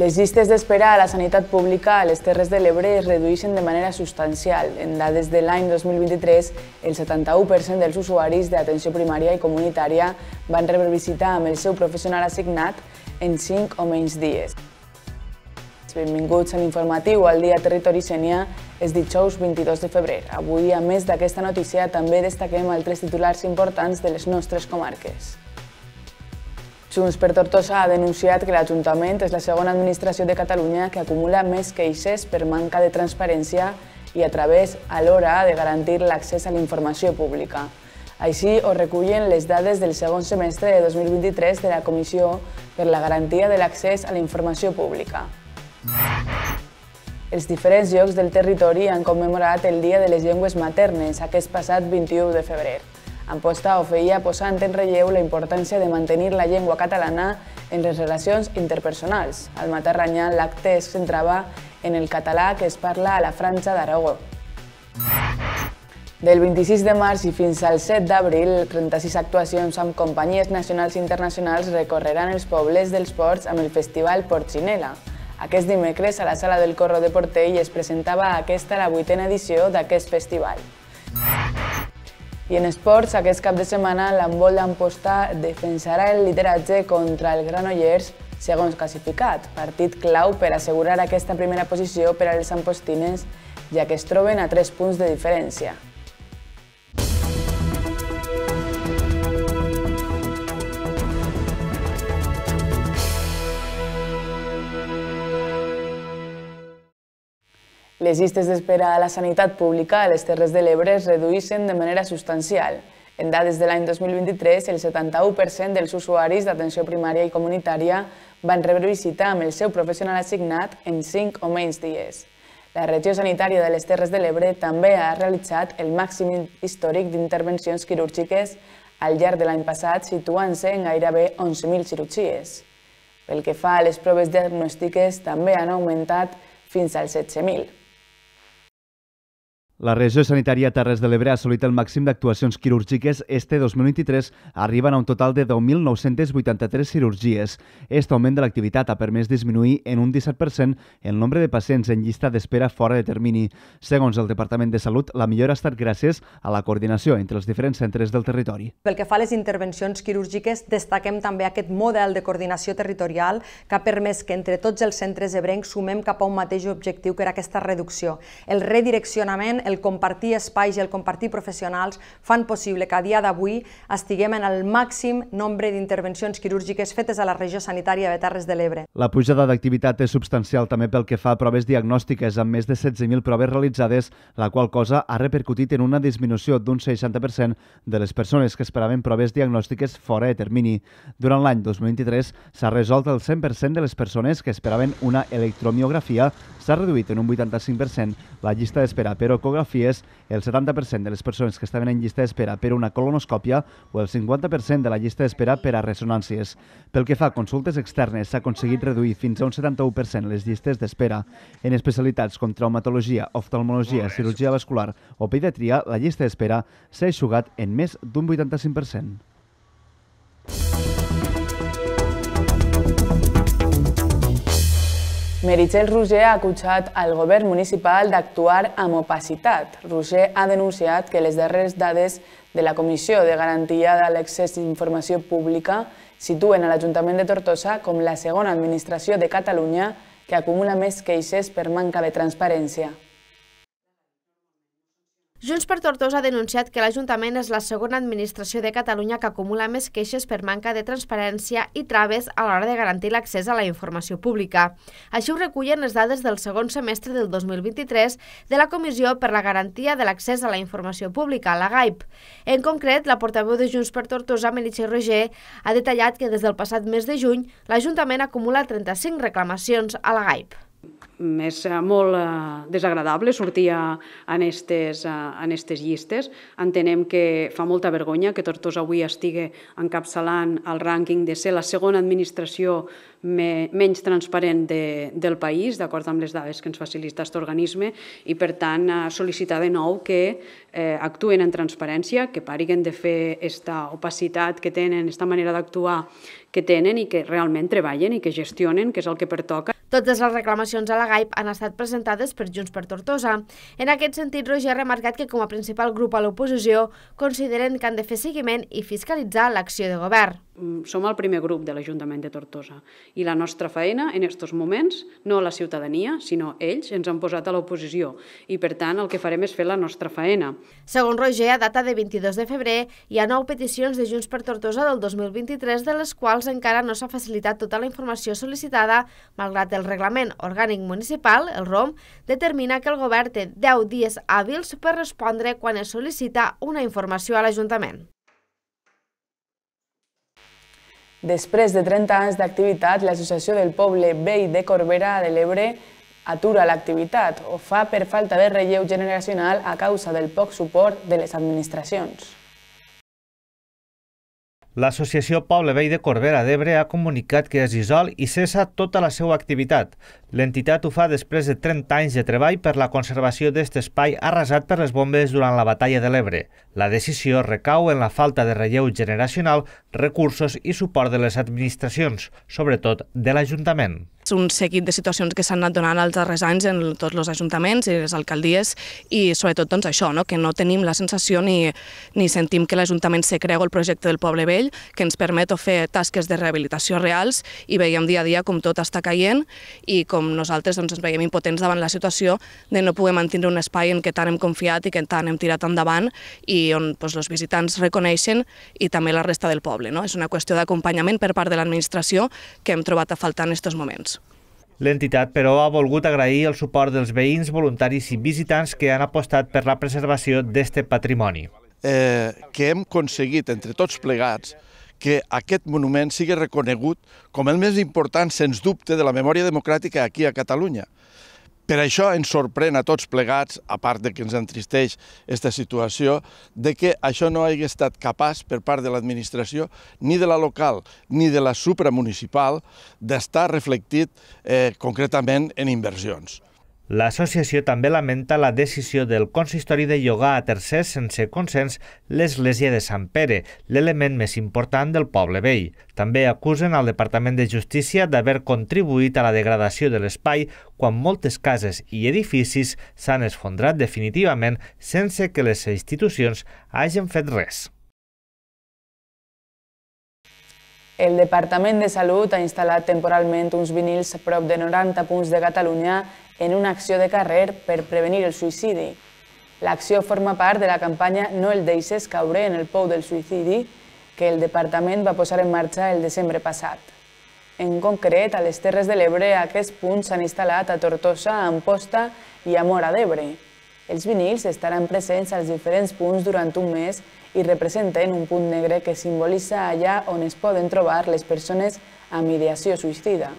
Les llistes d'espera a la sanitat pública a les Terres de l'Ebre es redueixen de manera substancial. En dades de l'any 2023, el 71% dels usuaris d'atenció primària i comunitària van rebre visita amb el seu professional assignat en 5 o menys dies. Benvinguts a l'informatiu al Dia Territori Senia, és dijous 22 de febrer. Avui, a més d'aquesta notícia, també destaquem altres titulars importants de les nostres comarques. Junts per Tortosa ha denunciat que l'Ajuntament és la segona administració de Catalunya que acumula més queixes per manca de transparència i a través a l'hora de garantir l'accés a la informació pública. Així ho recullen les dades del segon semestre de 2023 de la Comissió per la Garantia de l'Accés a la Informació Pública. Els diferents llocs del territori han commemorat el Dia de les Llengües Maternes aquest passat 21 de febrer. Amposta feia posant en relleu la importància de mantenir la llengua catalana en les relacions interpersonals. Al Matarranya, l'acte es centrava en el català que es parla a la França d'Aragó. Del 26 de març i fins al 7 d'abril, 36 actuacions amb companyies nacionals i internacionals recorreran els pobles dels ports amb el Festival Portxinela. Aquest dimecres, a la Sala del Corro de Portell es presentava aquesta la vuitena edició d'aquest festival. I en esports, aquest cap de setmana, l'handbol d'Amposta defensarà el lideratge contra el Granollers segons classificat, partit clau per assegurar aquesta primera posició per als ampostines, ja que es troben a 3 punts de diferència. Les llistes d'espera a la sanitat pública a les Terres de l'Ebre es reduïssen de manera substancial. En dades de l'any 2023, el 71% dels usuaris d'atenció primària i comunitària van rebre visita amb el seu professional assignat en 5 o menys dies. La regió sanitària de les Terres de l'Ebre també ha realitzat el màxim històric d'intervencions quirúrgiques al llarg de l'any passat, situant-se en gairebé 11.000 cirurgies. Pel que fa a les proves diagnòstiques, també han augmentat fins als 16.000. La regió sanitària Terres de l'Ebre ha assolit el màxim d'actuacions quirúrgiques este 2023, arriben a un total de 10.983 cirurgies. Aquest augment de l'activitat ha permès disminuir en un 17% el nombre de pacients en llista d'espera fora de termini. Segons el Departament de Salut, la millora ha estat gràcies a la coordinació entre els diferents centres del territori. Pel que fa a les intervencions quirúrgiques, destaquem també aquest model de coordinació territorial que ha permès que entre tots els centres ebrencs sumem cap a un mateix objectiu que era aquesta reducció. El redireccionament, el compartir espais i el compartir professionals fan possible que a dia d'avui estiguem en el màxim nombre d'intervencions quirúrgiques fetes a la regió sanitària de Terres de l'Ebre. La pujada d'activitat és substancial també pel que fa a proves diagnòstiques, amb més de 16.000 proves realitzades, la qual cosa ha repercutit en una disminució d'un 60% de les persones que esperaven proves diagnòstiques fora de termini. Durant l'any 2023 s'ha resolt el 100% de les persones que esperaven una electromiografia, s'ha reduït en un 85% la llista d'espera per ecografia ecografies, el 70% de les persones que estaven en llista d'espera per una colonoscòpia o el 50% de la llista d'espera per a ressonàncies. Pel que fa a consultes externes, s'ha aconseguit reduir fins a un 71% les llistes d'espera. En especialitats com traumatologia, oftalmologia, cirurgia vascular o pediatria, la llista d'espera s'ha eixugat en més d'un 85%. Meritxell Roger ha acusat al govern municipal d'actuar amb opacitat. Roger ha denunciat que les darreres dades de la Comissió de Garantia de l'Excés d'Informació Pública situen a l'Ajuntament de Tortosa com la segona administració de Catalunya que acumula més queixes per manca de transparència. Junts per Tortosa ha denunciat que l'Ajuntament és la segona administració de Catalunya que acumula més queixes per manca de transparència i traves a l'hora de garantir l'accés a la informació pública. Així ho recullen les dades del segon semestre del 2023 de la Comissió per la Garantia de l'Accés a la Informació Pública, la GAIP. En concret, la portaveu de Junts per Tortosa, Meritxell Roger, ha detallat que des del passat mes de juny l'Ajuntament acumula 35 reclamacions a la GAIP més eh, molt eh, desagradable sortir en aquestes eh, en llistes. Entenem que fa molta vergonya que Tortosa avui estigui encapçalant el rànquing de ser la segona administració menys transparent de, del país, d'acord amb les dades que ens facilita aquest organisme, i per tant sol·licitar de nou que eh, actuen en transparència, que pariguen de fer aquesta opacitat que tenen, aquesta manera d'actuar que tenen i que realment treballen i que gestionen, que és el que pertoca. Totes les reclamacions a la GAIP han estat presentades per Junts per Tortosa. En aquest sentit, Roger ha remarcat que com a principal grup a l'oposició consideren que han de fer seguiment i fiscalitzar l'acció de govern. Mm, som el primer grup de l'Ajuntament de Tortosa i la nostra feina en aquests moments, no la ciutadania, sinó ells, ens han posat a l'oposició i per tant el que farem és fer la nostra feina. Segons Roger, a data de 22 de febrer hi ha nou peticions de Junts per Tortosa del 2023 de les quals encara no s'ha facilitat tota la informació sol·licitada malgrat el reglament orgànic municipal, el ROM, determina que el govern té 10 dies hàbils per respondre quan es sol·licita una informació a l'Ajuntament. Després de 30 anys d'activitat, l'Associació del Poble Vell de Corbera de l'Ebre atura l'activitat o fa per falta de relleu generacional a causa del poc suport de les administracions. L'associació Poble Vell de Corbera d'Ebre ha comunicat que es dissol i cessa tota la seva activitat. L'entitat ho fa després de 30 anys de treball per la conservació d'aquest espai arrasat per les bombes durant la batalla de l'Ebre. La decisió recau en la falta de relleu generacional, recursos i suport de les administracions, sobretot de l'Ajuntament és un seguit de situacions que s'han anat donant els darrers anys en tots els ajuntaments i les alcaldies i sobretot doncs, això, no? que no tenim la sensació ni, ni sentim que l'Ajuntament se creu el projecte del Poble Vell que ens permet fer tasques de rehabilitació reals i veiem dia a dia com tot està caient i com nosaltres doncs, ens veiem impotents davant la situació de no poder mantenir un espai en què tant hem confiat i que tant hem tirat endavant i on doncs, els visitants reconeixen i també la resta del poble. No? És una qüestió d'acompanyament per part de l'administració que hem trobat a faltar en aquests moments. L'entitat, però, ha volgut agrair el suport dels veïns, voluntaris i visitants que han apostat per la preservació d'este patrimoni. Eh, que hem aconseguit entre tots plegats que aquest monument sigui reconegut com el més important, sens dubte, de la memòria democràtica aquí a Catalunya. Per això ens sorprèn a tots plegats, a part de que ens entristeix aquesta situació, de que això no hagi estat capaç per part de l'administració, ni de la local ni de la supramunicipal, d'estar reflectit eh, concretament en inversions. L'associació també lamenta la decisió del consistori de llogar a tercers sense consens l'església de Sant Pere, l'element més important del poble vell. També acusen al Departament de Justícia d'haver contribuït a la degradació de l'espai quan moltes cases i edificis s'han esfondrat definitivament sense que les institucions hagin fet res. El Departament de Salut ha instal·lat temporalment uns vinils prop de 90 punts de Catalunya en una acció de carrer per prevenir el suïcidi. L'acció forma part de la campanya No el deixes caure en el pou del suïcidi que el departament va posar en marxa el desembre passat. En concret, a les Terres de l'Ebre aquests punts s'han instal·lat a Tortosa, a Amposta i a Mora d'Ebre. Els vinils estaran presents als diferents punts durant un mes i representen un punt negre que simbolitza allà on es poden trobar les persones amb ideació suïcida.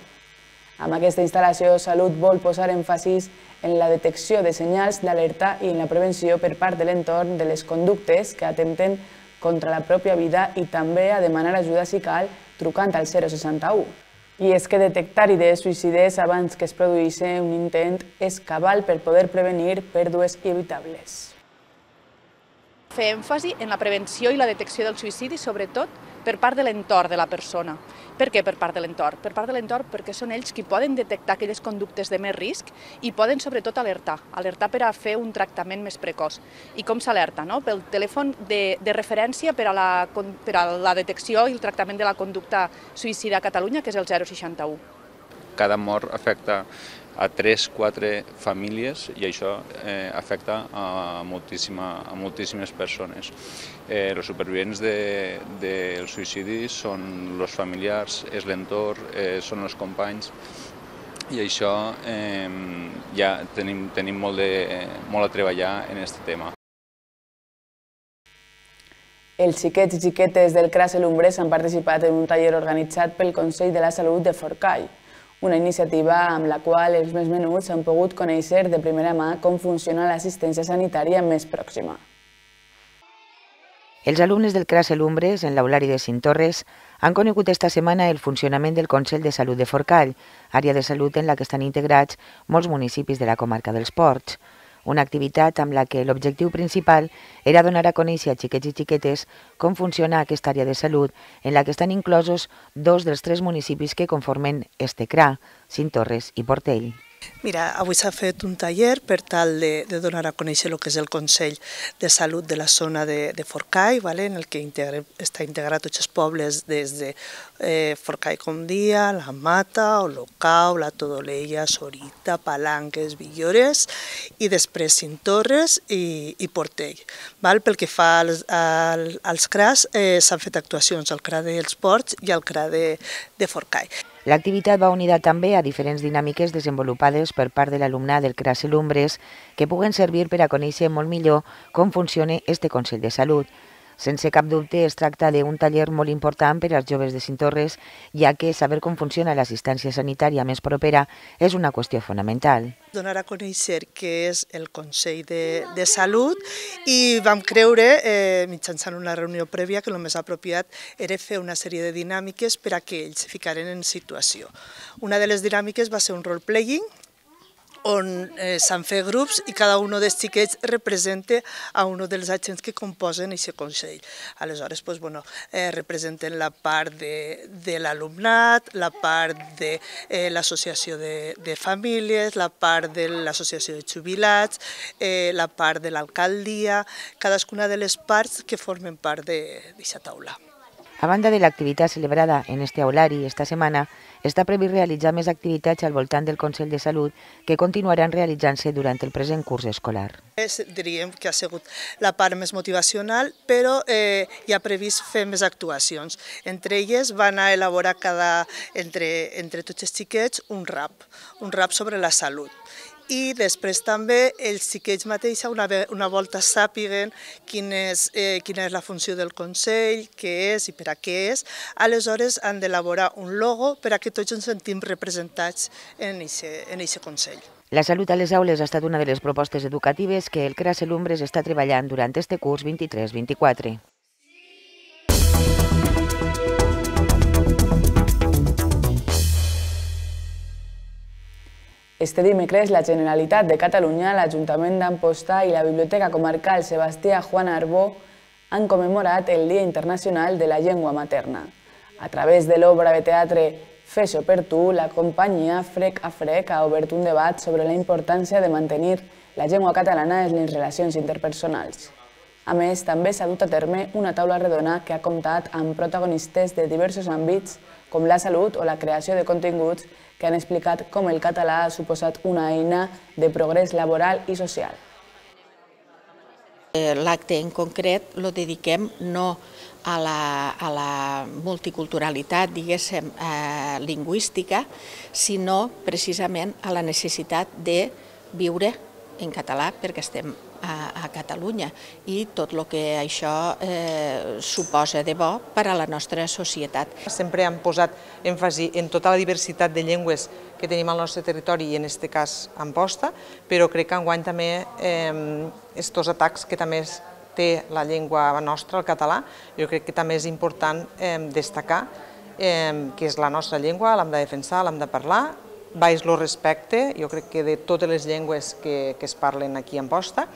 Amb aquesta instal·lació, Salut vol posar èmfasis en la detecció de senyals d'alerta i en la prevenció per part de l'entorn de les conductes que atempten contra la pròpia vida i també a demanar ajuda si cal trucant al 061. I és que detectar idees suïcides abans que es produeixi un intent és cabal per poder prevenir pèrdues evitables. Fer èmfasi en la prevenció i la detecció del suïcidi, sobretot per part de l'entorn de la persona. Per què per part de l'entorn? Per part de l'entorn perquè són ells qui poden detectar aquelles conductes de més risc i poden sobretot alertar, alertar per a fer un tractament més precoç. I com s'alerta? No? Pel telèfon de, de referència per a, la, per a la detecció i el tractament de la conducta suïcida a Catalunya, que és el 061. Cada mort afecta a 3-4 famílies i això eh, afecta a, moltíssima, a moltíssimes persones. Eh, els supervivents del de, de suïcidi són els familiars, és l'entorn, eh, són els companys, i això eh, ja tenim, tenim molt, de, molt a treballar en aquest tema. Els xiquets i xiquetes del CRAS Lumbrés han participat en un taller organitzat pel Consell de la Salut de Forcall una iniciativa amb la qual els més menuts han pogut conèixer de primera mà com funciona l'assistència sanitària més pròxima. Els alumnes del CRAS Umbres, en l'aulari de Cintorres, han conegut esta setmana el funcionament del Consell de Salut de Forcall, àrea de salut en la que estan integrats molts municipis de la comarca dels Ports una activitat amb la que l'objectiu principal era donar a conèixer a xiquets i xiquetes com funciona aquesta àrea de salut en la que estan inclosos dos dels tres municipis que conformen este CRA, Cintorres i Portell. Mira, avui s'ha fet un taller per tal de, de donar a conèixer el que és el Consell de Salut de la zona de, de Forcai, vale? en el que integra, està integrat tots els pobles des de eh, Forcai com dia, la Mata, Olocau, la Todolella, Sorita, Palanques, Villores i després Cintorres i, i Portell. Val? Pel que fa als, als, als CRAS, eh, s'han fet actuacions al CRA dels Ports i al CRA de, de Forcai. L'activitat va unida també a diferents dinàmiques desenvolupades per part de l'alumnat del CRAS Lumbres que puguen servir per a conèixer molt millor com funciona este Consell de Salut. Sense cap dubte, es tracta d'un taller molt important per als joves de Cintorres, ja que saber com funciona l'assistència sanitària més propera és una qüestió fonamental. Donar a conèixer què és el Consell de, de Salut i vam creure, eh, mitjançant una reunió prèvia, que el més apropiat era fer una sèrie de dinàmiques per a que ells ficaren en situació. Una de les dinàmiques va ser un role-playing, on eh, s'han fet grups i cada un dels xiquets representa a un dels agents que composen aquest Consell. Aleshores, pues, bueno, eh, representen la part de, de l'alumnat, la part de eh, l'associació de, de famílies, la part de l'associació de jubilats, eh, la part de l'alcaldia, cadascuna de les parts que formen part d'aquesta taula. A banda de l'activitat celebrada en este aulari esta setmana, està previst realitzar més activitats al voltant del Consell de Salut que continuaran realitzant-se durant el present curs escolar. És, diríem que ha sigut la part més motivacional, però eh, hi ha previst fer més actuacions. Entre elles van a elaborar cada, entre, entre tots els xiquets un rap, un rap sobre la salut i després també els xiquets mateixos una, una volta sàpiguen quin és, eh, quina és la funció del Consell, què és i per a què és, aleshores han d'elaborar un logo per a que tots ens sentim representats en aquest Consell. La salut a les aules ha estat una de les propostes educatives que el CRAS Elumbres està treballant durant este curs 23-24. Este dimecres, la Generalitat de Catalunya, l'Ajuntament d'Amposta i la Biblioteca Comarcal Sebastià Juan Arbó han commemorat el Dia Internacional de la Llengua Materna. A través de l'obra de teatre Fes-ho per tu, la companyia Frec a Frec ha obert un debat sobre la importància de mantenir la llengua catalana en les relacions interpersonals. A més, també s'ha dut a terme una taula redona que ha comptat amb protagonistes de diversos àmbits, com la salut o la creació de continguts que han explicat com el català ha suposat una eina de progrés laboral i social. Eh, l'acte en concret lo dediquem no a la, a la multiculturalitat, diguéssim, eh, lingüística, sinó precisament a la necessitat de viure en català perquè estem a, a Catalunya i tot el que això eh, suposa de bo per a la nostra societat. Sempre hem posat èmfasi en tota la diversitat de llengües que tenim al nostre territori i en aquest cas posta, però crec que enguany també aquests eh, estos atacs que també es té la llengua nostra, el català, jo crec que també és important eh, destacar eh, que és la nostra llengua, l'hem de defensar, l'hem de parlar baix el respecte, jo crec que de totes les llengües que, que es parlen aquí en Posta.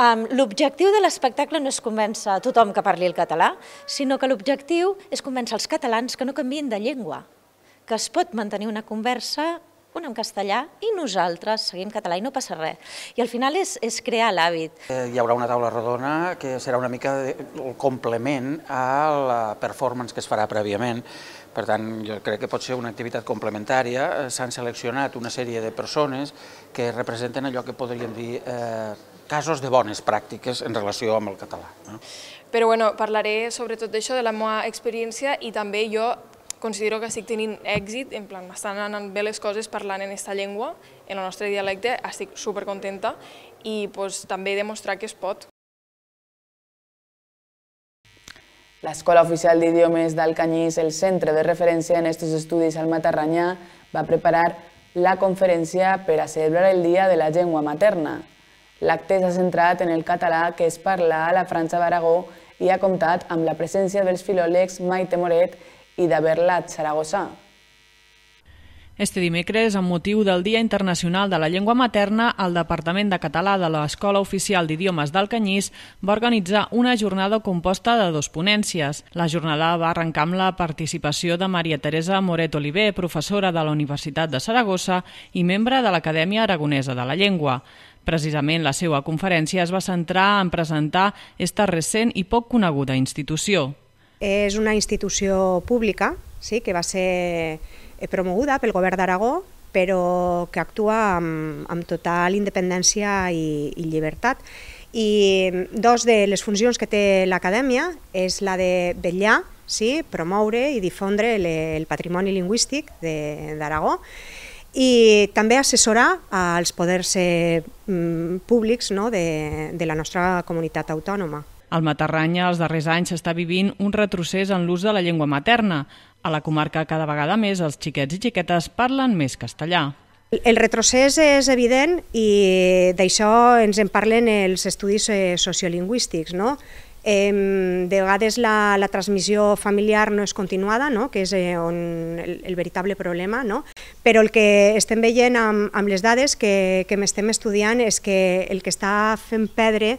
Um, l'objectiu de l'espectacle no és convèncer a tothom que parli el català, sinó que l'objectiu és convèncer els catalans que no canvien de llengua, que es pot mantenir una conversa un en castellà i nosaltres seguim català i no passa res. I al final és, és crear l'hàbit. Eh, hi haurà una taula redona que serà una mica el complement a la performance que es farà prèviament. Per tant, jo crec que pot ser una activitat complementària. Eh, s'han seleccionat una sèrie de persones que representen allò que podríem dir eh, casos de bones pràctiques en relació amb el català. No? Però bueno, parlaré sobretot d'això, de la meva experiència i també jo considero que estic tenint èxit, en plan, m'estan anant bé les coses parlant en aquesta llengua, en el nostre dialecte, estic supercontenta i pues, també demostrar que es pot. L'Escola Oficial d'Idiomes Canyís, el centre de referència en aquests estudis al Matarranyà, va preparar la conferència per a celebrar el Dia de la Llengua Materna. L'acte s'ha centrat en el català que es parla a la França d'Aragó i ha comptat amb la presència dels filòlegs Maite Moret i de Berla Saragossa. Este dimecres, amb motiu del Dia Internacional de la Llengua Materna, el Departament de Català de l'Escola Oficial d'Idiomes del Canyís va organitzar una jornada composta de dos ponències. La jornada va arrencar amb la participació de Maria Teresa Moret Oliver, professora de la Universitat de Saragossa i membre de l'Acadèmia Aragonesa de la Llengua. Precisament la seva conferència es va centrar en presentar esta recent i poc coneguda institució. És una institució pública sí, que va ser eh, promoguda pel govern d'Aragó, però que actua amb, amb total independència i, i llibertat. I dos de les funcions que té l'acadèmia és la de vetllar, sí, promoure i difondre le, el patrimoni lingüístic d'Aragó i també assessorar als poders eh, públics no, de, de la nostra comunitat autònoma. Al Matarranya, els darrers anys s'està vivint un retrocés en l'ús de la llengua materna. A la comarca, cada vegada més, els xiquets i xiquetes parlen més castellà. El retrocés és evident i d'això ens en parlen els estudis eh, sociolingüístics, no? De vegades la, la transmissió familiar no és continuada, no? que és eh, on el, el veritable problema, no? però el que estem veient amb, amb les dades que, que m'estem estudiant és que el que està fent perdre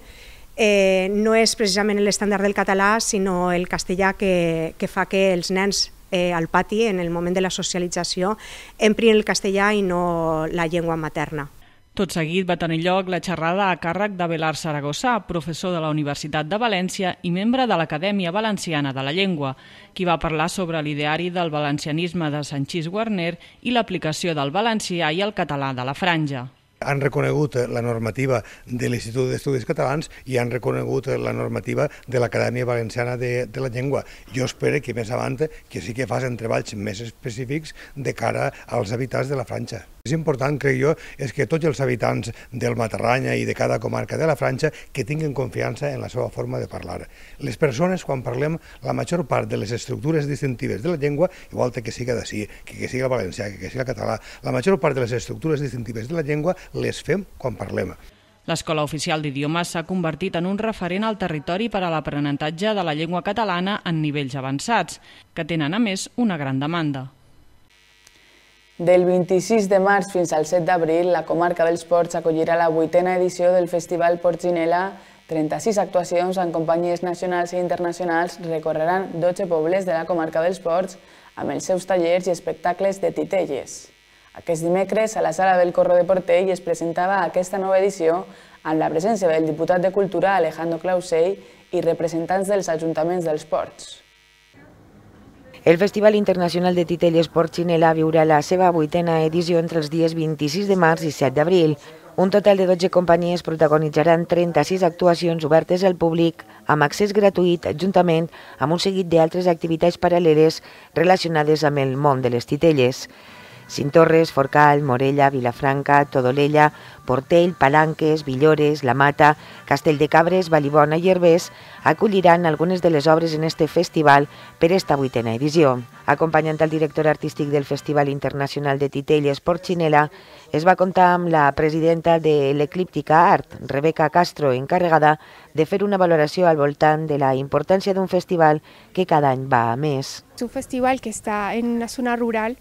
eh, no és precisament l'estàndard del català, sinó el castellà que, que fa que els nens eh, al pati, en el moment de la socialització, emprin el castellà i no la llengua materna. Tot seguit va tenir lloc la xerrada a càrrec de Belar Saragossà, professor de la Universitat de València i membre de l'Acadèmia Valenciana de la Llengua, qui va parlar sobre l'ideari del valencianisme de Sanchís Guarner i l'aplicació del valencià i el català de la franja han reconegut eh, la normativa de l'Institut d'Estudis Catalans i han reconegut eh, la normativa de l'Acadèmia Valenciana de, de la Llengua. Jo espero que més avant eh, que sí que facin treballs més específics de cara als habitants de la franja. És important, crec jo, és que tots els habitants del Matarranya i de cada comarca de la franja que tinguin confiança en la seva forma de parlar. Les persones, quan parlem, la major part de les estructures distintives de la llengua, igual que siga d'ací, que, que siga el valencià, que, que siga el català, la major part de les estructures distintives de la llengua les fem quan parlem. L'Escola Oficial d'Idiomes s'ha convertit en un referent al territori per a l'aprenentatge de la llengua catalana en nivells avançats, que tenen, a més, una gran demanda. Del 26 de març fins al 7 d'abril, la comarca dels Ports acollirà la vuitena edició del Festival Porcinela. 36 actuacions en companyies nacionals i internacionals recorreran 12 pobles de la comarca dels Ports amb els seus tallers i espectacles de titelles. Aquest dimecres, a la sala del Corro de Portell es presentava aquesta nova edició amb la presència del diputat de Cultura Alejandro Clausell i representants dels ajuntaments dels ports. El Festival Internacional de Titell Esport Xinela viurà la seva vuitena edició entre els dies 26 de març i 7 d'abril. Un total de 12 companyies protagonitzaran 36 actuacions obertes al públic amb accés gratuït juntament amb un seguit d'altres activitats paral·leles relacionades amb el món de les titelles. Cintorres, Forcal, Morella, Vilafranca, Todolella, Portell, Palanques, Villores, La Mata, Castell de Cabres, Vallibona i Herbers acolliran algunes de les obres en este festival per esta vuitena edició. Acompanyant el director artístic del Festival Internacional de Titelles, Porcinela, es va comptar amb la presidenta de l'Eclíptica Art, Rebeca Castro, encarregada de fer una valoració al voltant de la importància d'un festival que cada any va a més. És un festival que està en una zona rural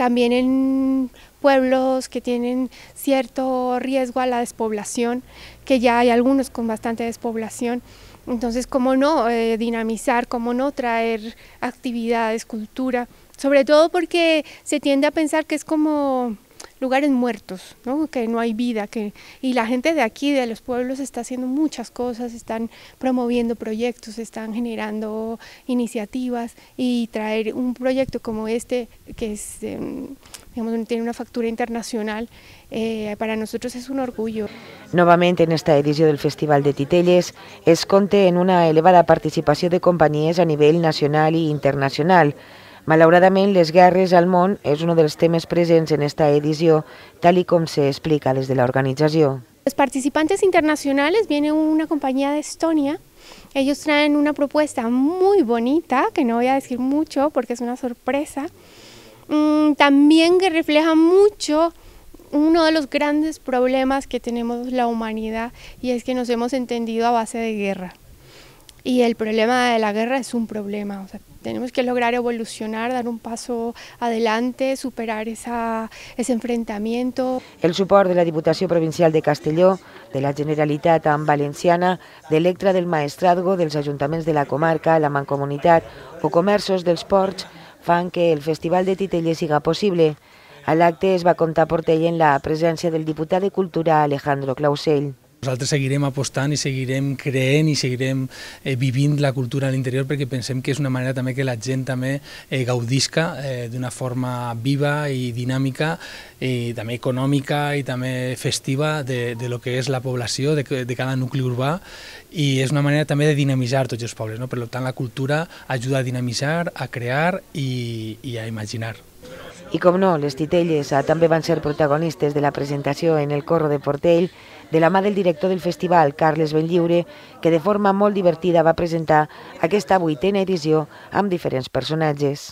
también en pueblos que tienen cierto riesgo a la despoblación, que ya hay algunos con bastante despoblación. Entonces, ¿cómo no eh, dinamizar, cómo no traer actividades, cultura? Sobre todo porque se tiende a pensar que es como lugares muertos, ¿no? que no hay vida. Que, y la gente de aquí, de los pueblos, está haciendo muchas cosas, están promoviendo proyectos, están generando iniciativas y traer un proyecto como este, que es, em, digamos, tiene una factura internacional, eh, para nosotros es un orgullo. Nuevamente en esta edición del Festival de Titelles es conté en una elevada participación... de compañías a nivel nacional e internacional. Malauradament, les guerres al es uno de los temas presentes en esta edición, tal y como se explica desde la organización. Los participantes internacionales viene una compañía de Estonia. Ellos traen una propuesta muy bonita, que no voy a decir mucho porque es una sorpresa. Mm, también que refleja mucho uno de los grandes problemas que tenemos la humanidad y es que nos hemos entendido a base de guerra. Y el problema de la guerra es un problema, o Tenemos que lograr evolucionar, dar un paso adelante, superar esa, ese enfrentamiento. El suport de la Diputació Provincial de Castelló, de la Generalitat en Valenciana, d'Electra del Maestrazgo, dels ajuntaments de la comarca, la Mancomunitat o comerços dels ports fan que el Festival de Titelles siga possible. A l'acte es va comptar Portell en la presència del diputat de Cultura Alejandro Clausell. Nosaltres seguirem apostant i seguirem creent i seguirem eh, vivint la cultura a l'interior perquè pensem que és una manera també que la gent també eh, gaudisca eh, d'una forma viva i dinàmica i també econòmica i també festiva de, de lo que és la població de, de cada nucli urbà i és una manera també de dinamitzar tots els pobles. No? Per tant, la cultura ajuda a dinamitzar, a crear i, i a imaginar. I com no, les titelles eh, també van ser protagonistes de la presentació en el Corro de Portell de la mà del director del festival, Carles Benlliure, que de forma molt divertida va presentar aquesta vuitena edició amb diferents personatges.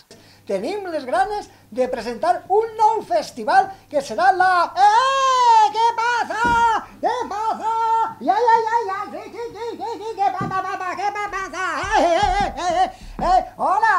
Tenim les granes de presentar un nou festival que serà la... Eh, què passa? Què passa? Ja, ja, ja, ja, sí, sí, sí, sí, sí, què passa, què passa? Eh, eh, eh, eh, eh, eh hola!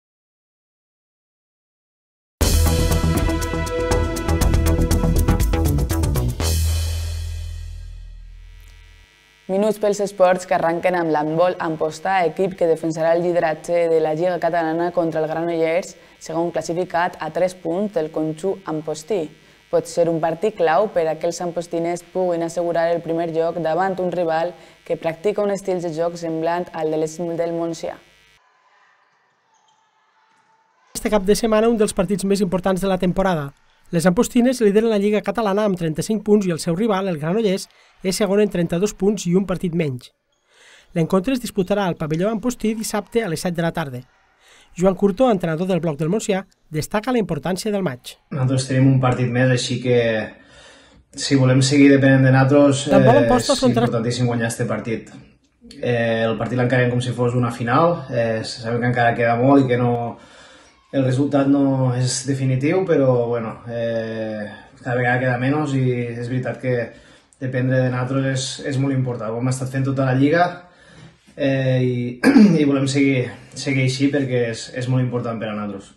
Minuts pels esports que arrenquen amb l'handbol Amposta, equip que defensarà el lideratge de la Lliga Catalana contra el Granollers, segon classificat a 3 punts del Conxú Ampostí. Pot ser un partit clau per a que els ampostiners puguin assegurar el primer lloc davant un rival que practica un estil de joc semblant al de les del Montsià. Este cap de setmana un dels partits més importants de la temporada. Les ampostines lideren la Lliga Catalana amb 35 punts i el seu rival, el Granollers, és segon en 32 punts i un partit menys. L'encontre es disputarà al pavelló Ampostí dissabte a les 7 de la tarda. Joan Curtó, entrenador del bloc del Montsià, destaca la importància del maig. Nosaltres tenim un partit més, així que si volem seguir depenent de nosaltres, eh, és contra... importantíssim guanyar aquest partit. Eh, el partit l'encarem com si fos una final, eh, sabem que encara queda molt i que no, el resultat no és definitiu, però bueno, eh, cada vegada queda menys i és veritat que dependre de nosaltres és, és molt important. Ho hem estat fent tota la lliga eh, i, i volem seguir, seguir així perquè és, és molt important per a nosaltres.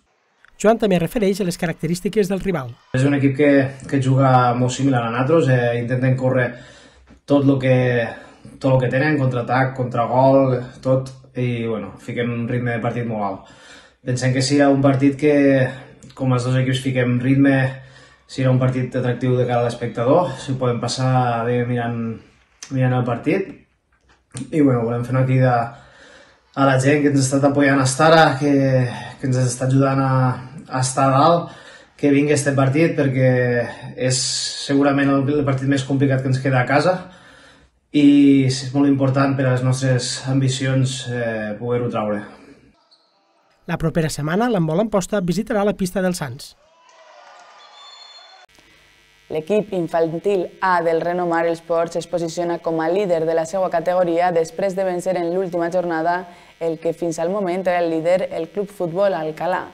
Joan també refereix a les característiques del rival. És un equip que, que juga molt similar a nosaltres, eh, intenten córrer tot el que, tot el que tenen, contraatac, contragol, tot, i bueno, fiquem un ritme de partit molt alt. Pensem que ha un partit que, com els dos equips fiquem ritme, serà un partit atractiu de cara a l'espectador, si ho podem passar bé mirant, mirant el partit. I bueno, volem fer una crida a la gent que ens ha estat apoyant a estar, que, que ens ha estat ajudant a, a estar a dalt, que vingui a este partit perquè és segurament el, el partit més complicat que ens queda a casa i és molt important per a les nostres ambicions eh, poder-ho traure. La propera setmana l'Embol Amposta visitarà la pista dels Sants. L'equip infantil A del Renomar Esports es posiciona com a líder de la seva categoria després de vencer en l'última jornada el que fins al moment era el líder, el Club Futbol Alcalà.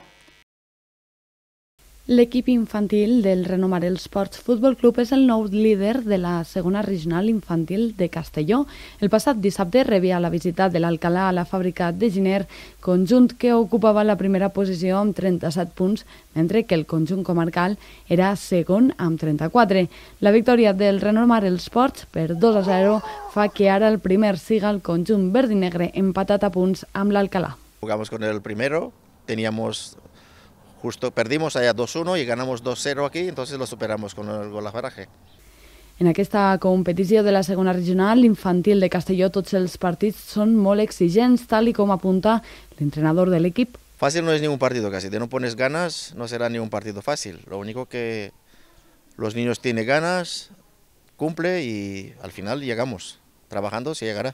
L'equip infantil del Renomar el Sports Futbol Club és el nou líder de la segona regional infantil de Castelló. El passat dissabte rebia la visita de l'Alcalà a la fàbrica de Giner, conjunt que ocupava la primera posició amb 37 punts, mentre que el conjunt comarcal era segon amb 34. La victòria del Renomar el Sports per 2 a 0 fa que ara el primer siga el conjunt verd i negre empatat a punts amb l'Alcalà. Jugamos con el primero, teníamos Justo perdimos allá 2-1 y ganamos 2-0 aquí, entonces lo superamos con el golafaraje. En aquesta competición de la segunda regional infantil de Castelló tots els partits són molt exigents, tal y como apunta el entrenador del equipo. Fácil no es ningún partido casi, si no pones ganas no será ningún partido fácil. Lo único que los niños tienen ganas, cumple y al final llegamos. Trabajando se llegará.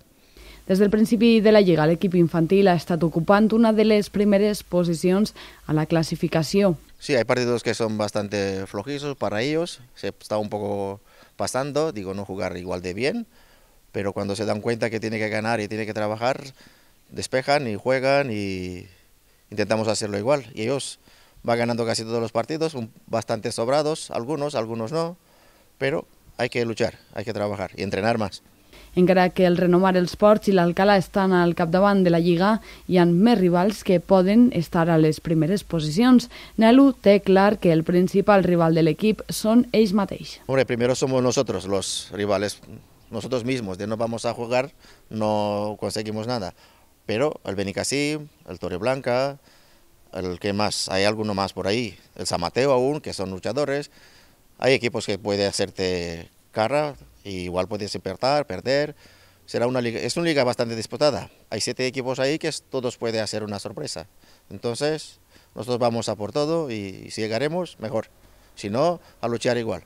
Desde el principio de la el equipo infantil ha estado ocupando una de las primeras posiciones a la clasificación. Sí, hay partidos que son bastante flojizos para ellos, se está un poco pasando, digo, no jugar igual de bien, pero cuando se dan cuenta que tiene que ganar y tiene que trabajar, despejan y juegan y intentamos hacerlo igual. Y ellos van ganando casi todos los partidos, bastante sobrados, algunos, algunos no, pero hay que luchar, hay que trabajar y entrenar más encara que el el els y i Alcalá estan al capdavant de la Lliga, y han més rivals que pueden estar a les primeres posiciones. Nelu té clar que el principal rival del equipo son ells mateixos. Hombre, primero somos nosotros los rivales, nosotros mismos, de no vamos a jugar, no conseguimos nada. Pero el Benicassim, el Torreblanca, el que más, hay alguno más por ahí, el Samateo aún, que son luchadores, hay equipos que puede hacerte carra. Y igual puedes despertar, perder. Será una liga, es una liga bastante disputada. Hay siete equipos ahí que todos puede hacer una sorpresa. Entonces, nosotros vamos a por todo y si llegaremos, mejor. Si no, a luchar igual.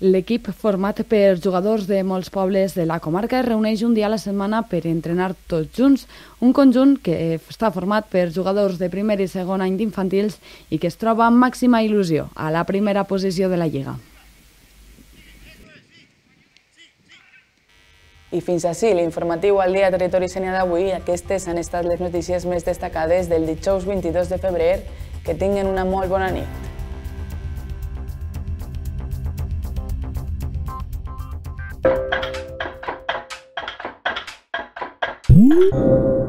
L'equip format per jugadors de molts pobles de la comarca es reuneix un dia a la setmana per entrenar tots junts, un conjunt que està format per jugadors de primer i segon any d'infantils i que es troba amb màxima il·lusió a la primera posició de la Lliga. I fins així l'informatiu al dia Territori Sènia d'avui. Aquestes han estat les notícies més destacades del dijous 22 de febrer. Que tinguen una molt bona nit. Mm-hmm.